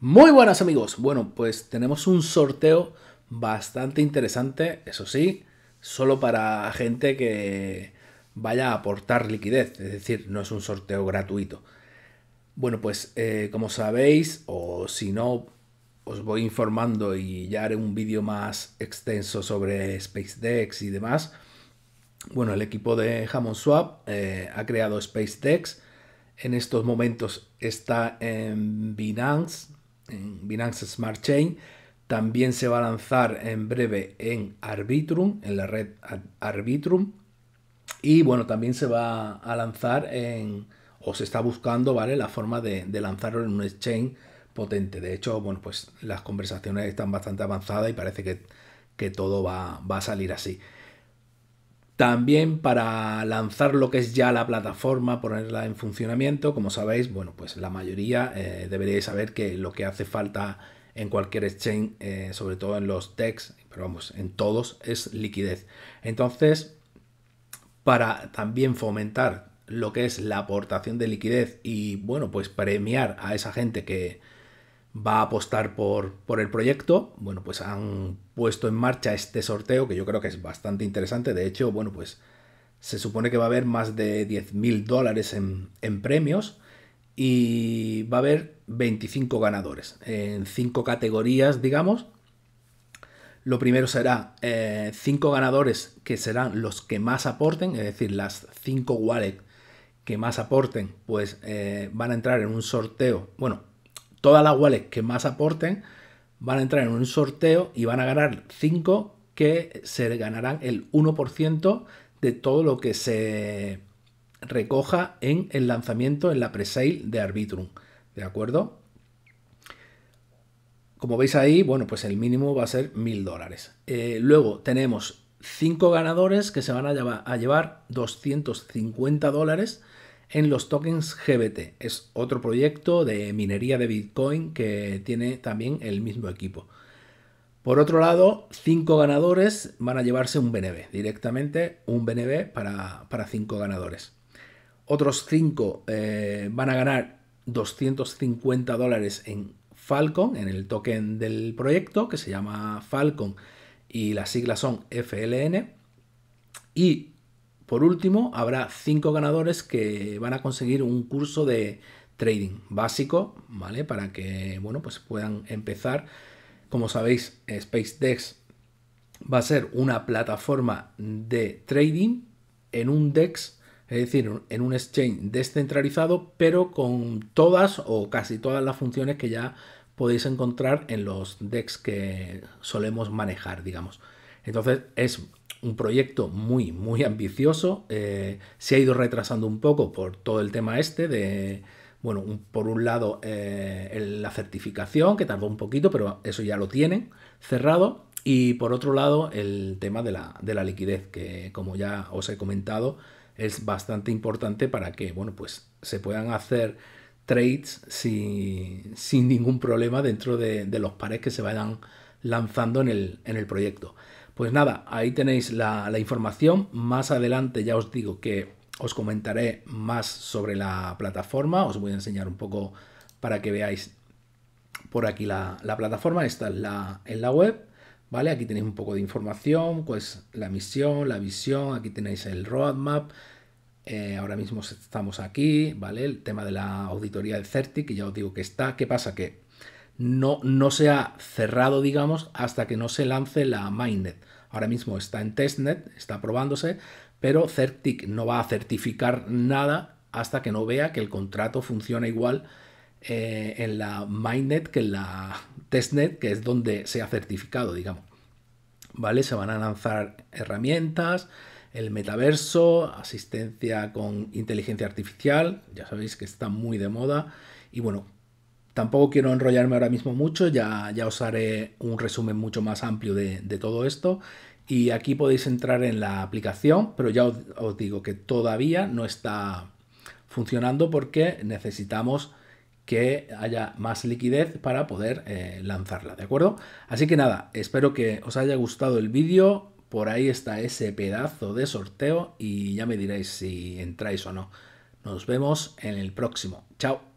Muy buenas amigos. Bueno, pues tenemos un sorteo bastante interesante, eso sí, solo para gente que vaya a aportar liquidez, es decir, no es un sorteo gratuito. Bueno, pues eh, como sabéis, o si no, os voy informando y ya haré un vídeo más extenso sobre Space SpaceDex y demás. Bueno, el equipo de Hammond Swap eh, ha creado Space SpaceDex. En estos momentos está en Binance, en Binance Smart Chain. También se va a lanzar en breve en Arbitrum, en la red Arbitrum. Y bueno, también se va a lanzar en, o se está buscando, ¿vale? La forma de, lanzarlo en un exchange potente. De hecho, bueno, pues las conversaciones están bastante avanzadas y parece que, que todo va, va a salir así. También para lanzar lo que es ya la plataforma, ponerla en funcionamiento, como sabéis, bueno, pues la mayoría eh, deberíais saber que lo que hace falta en cualquier exchange, eh, sobre todo en los techs, pero vamos, en todos, es liquidez. Entonces, para también fomentar lo que es la aportación de liquidez y, bueno, pues premiar a esa gente que, va a apostar por, por, el proyecto. Bueno, pues han puesto en marcha este sorteo que yo creo que es bastante interesante. De hecho, bueno, pues se supone que va a haber más de 10.000 mil dólares en, premios y va a haber 25 ganadores en cinco categorías, digamos. Lo primero será eh, cinco ganadores que serán los que más aporten, es decir, las cinco wallets que más aporten, pues eh, van a entrar en un sorteo. Bueno, todas las wallets que más aporten van a entrar en un sorteo y van a ganar 5 que se ganarán el 1% de todo lo que se recoja en el lanzamiento en la presale de Arbitrum. ¿De acuerdo? Como veis ahí, bueno, pues el mínimo va a ser 1000 dólares. Eh, luego tenemos 5 ganadores que se van a llevar, a llevar 250 dólares en los tokens GBT. Es otro proyecto de minería de Bitcoin que tiene también el mismo equipo. Por otro lado, cinco ganadores van a llevarse un BNB, directamente un BNB para, para cinco ganadores. Otros cinco eh, van a ganar 250 dólares en Falcon, en el token del proyecto que se llama Falcon y las siglas son FLN. Y por último, habrá cinco ganadores que van a conseguir un curso de trading básico, ¿vale? Para que, bueno, pues puedan empezar. Como sabéis, Space Dex va a ser una plataforma de trading en un DEX, es decir, en un exchange descentralizado, pero con todas o casi todas las funciones que ya podéis encontrar en los DEX que solemos manejar, digamos. Entonces es un proyecto muy, muy ambicioso. Eh, se ha ido retrasando un poco por todo el tema este de, bueno, por un lado eh, la certificación, que tardó un poquito, pero eso ya lo tienen cerrado. Y por otro lado, el tema de la, de la liquidez, que como ya os he comentado, es bastante importante para que, bueno, pues se puedan hacer trades sin, sin ningún problema dentro de, de los pares que se vayan lanzando en el, en el proyecto. Pues nada, ahí tenéis la, la información. Más adelante ya os digo que os comentaré más sobre la plataforma. Os voy a enseñar un poco para que veáis por aquí la, la plataforma. Esta es la, en la web. ¿Vale? Aquí tenéis un poco de información, pues la misión, la visión, aquí tenéis el roadmap. Eh, ahora mismo estamos aquí, ¿vale? El tema de la auditoría de CERTI, que ya os digo que está. ¿Qué pasa? Que no, no se ha cerrado, digamos, hasta que no se lance la mainnet. Ahora mismo está en testnet, está probándose, pero Certic no va a certificar nada hasta que no vea que el contrato funciona igual eh, en la mainnet que en la testnet, que es donde se ha certificado, digamos. ¿Vale? Se van a lanzar herramientas, el metaverso, asistencia con inteligencia artificial, ya sabéis que está muy de moda, y bueno, Tampoco quiero enrollarme ahora mismo mucho, ya, ya os haré un resumen mucho más amplio de, todo esto. Y aquí podéis entrar en la aplicación, pero ya os, digo que todavía no está funcionando porque necesitamos que haya más liquidez para poder eh, lanzarla, ¿de acuerdo? Así que nada, espero que os haya gustado el vídeo, por ahí está ese pedazo de sorteo y ya me diréis si entráis o no. Nos vemos en el próximo, chao.